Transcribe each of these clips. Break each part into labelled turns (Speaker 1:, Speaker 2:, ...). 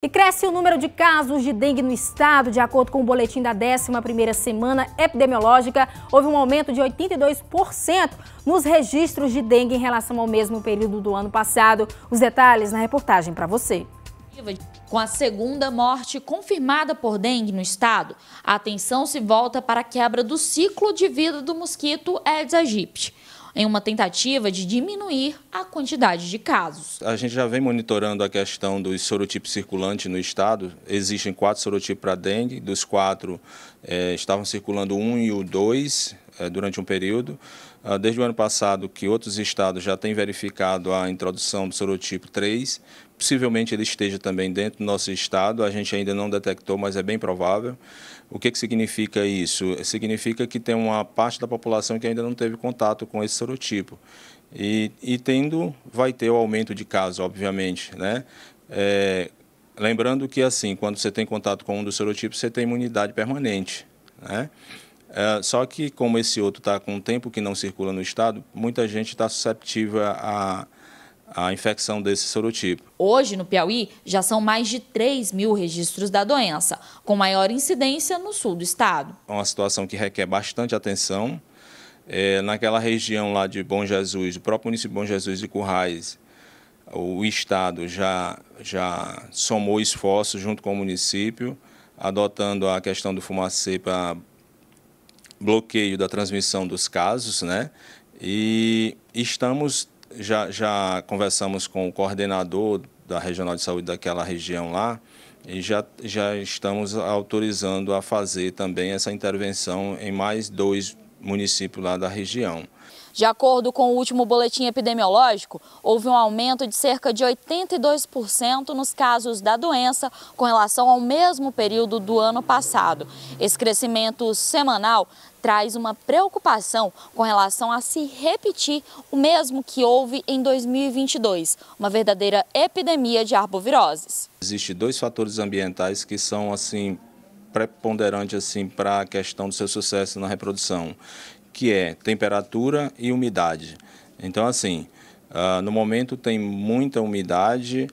Speaker 1: E cresce o número de casos de dengue no estado. De acordo com o boletim da 11ª semana epidemiológica, houve um aumento de 82% nos registros de dengue em relação ao mesmo período do ano passado. Os detalhes na reportagem para você.
Speaker 2: Com a segunda morte confirmada por dengue no estado, a atenção se volta para a quebra do ciclo de vida do mosquito Aedes aegypti em uma tentativa de diminuir a quantidade de casos.
Speaker 3: A gente já vem monitorando a questão dos sorotipos circulantes no estado. Existem quatro sorotipos para dengue, dos quatro é, estavam circulando um e o dois eh, durante um período. Ah, desde o ano passado que outros estados já têm verificado a introdução do sorotipo 3, possivelmente ele esteja também dentro do nosso estado, a gente ainda não detectou, mas é bem provável. O que, que significa isso? Significa que tem uma parte da população que ainda não teve contato com esse sorotipo. E, e tendo, vai ter o aumento de casos, obviamente, né? É, lembrando que, assim, quando você tem contato com um dos serotipos, você tem imunidade permanente, né? É, só que, como esse outro está com um tempo que não circula no estado, muita gente está susceptível a, a infecção desse sorotipo.
Speaker 2: Hoje, no Piauí, já são mais de 3 mil registros da doença, com maior incidência no sul do estado.
Speaker 3: É uma situação que requer bastante atenção. É, naquela região lá de Bom Jesus, o próprio município de Bom Jesus e Currais, o Estado já, já somou esforços junto com o município, adotando a questão do fumacê para bloqueio da transmissão dos casos, né? E estamos, já, já conversamos com o coordenador da Regional de Saúde daquela região lá, e já, já estamos autorizando a fazer também essa intervenção em mais dois municípios lá da região.
Speaker 2: De acordo com o último boletim epidemiológico, houve um aumento de cerca de 82% nos casos da doença com relação ao mesmo período do ano passado. Esse crescimento semanal traz uma preocupação com relação a se repetir o mesmo que houve em 2022, uma verdadeira epidemia de arboviroses.
Speaker 3: Existem dois fatores ambientais que são assim preponderantes assim para a questão do seu sucesso na reprodução, que é temperatura e umidade. Então assim, ah, no momento tem muita umidade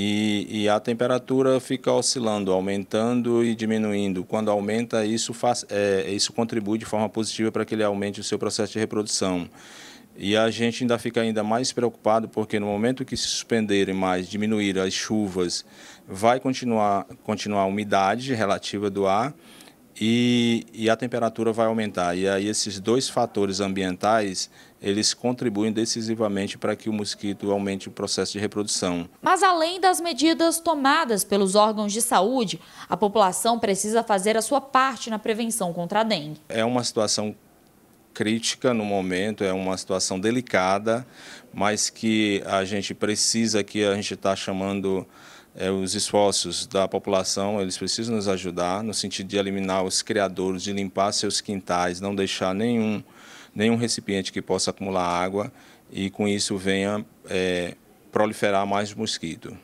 Speaker 3: e, e, a temperatura fica oscilando, aumentando e diminuindo. Quando aumenta, isso, faz, é, isso contribui de forma positiva para que ele aumente o seu processo de reprodução. E a gente ainda fica ainda mais preocupado porque no momento que se suspenderem mais, diminuir as chuvas, vai continuar, continuar a umidade relativa do ar e, e a temperatura vai aumentar. E aí esses dois fatores ambientais, eles contribuem decisivamente para que o mosquito aumente o processo de reprodução.
Speaker 2: Mas além das medidas tomadas pelos órgãos de saúde, a população precisa fazer a sua parte na prevenção contra a dengue.
Speaker 3: É uma situação crítica no momento, é uma situação delicada, mas que a gente precisa, que a gente está chamando é, os esforços da população, eles precisam nos ajudar no sentido de eliminar os criadores, de limpar seus quintais, não deixar nenhum, nenhum recipiente que possa acumular água e com isso venha é, proliferar mais mosquito.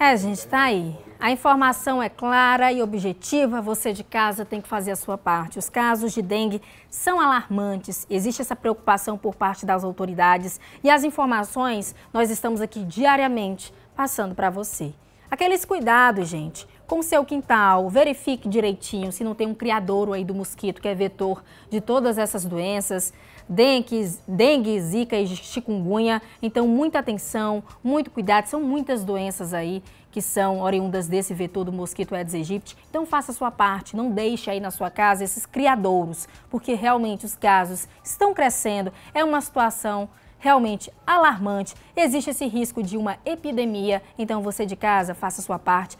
Speaker 1: É, gente, está aí. A informação é clara e objetiva, você de casa tem que fazer a sua parte. Os casos de dengue são alarmantes, existe essa preocupação por parte das autoridades e as informações nós estamos aqui diariamente passando para você. Aqueles cuidados, gente, com seu quintal, verifique direitinho se não tem um criadouro aí do mosquito que é vetor de todas essas doenças, dengue, dengue, zika e chikungunya. Então, muita atenção, muito cuidado, são muitas doenças aí que são oriundas desse vetor do mosquito Aedes aegypti. Então, faça a sua parte, não deixe aí na sua casa esses criadouros, porque realmente os casos estão crescendo, é uma situação realmente alarmante. Existe esse risco de uma epidemia, então você de casa faça sua parte,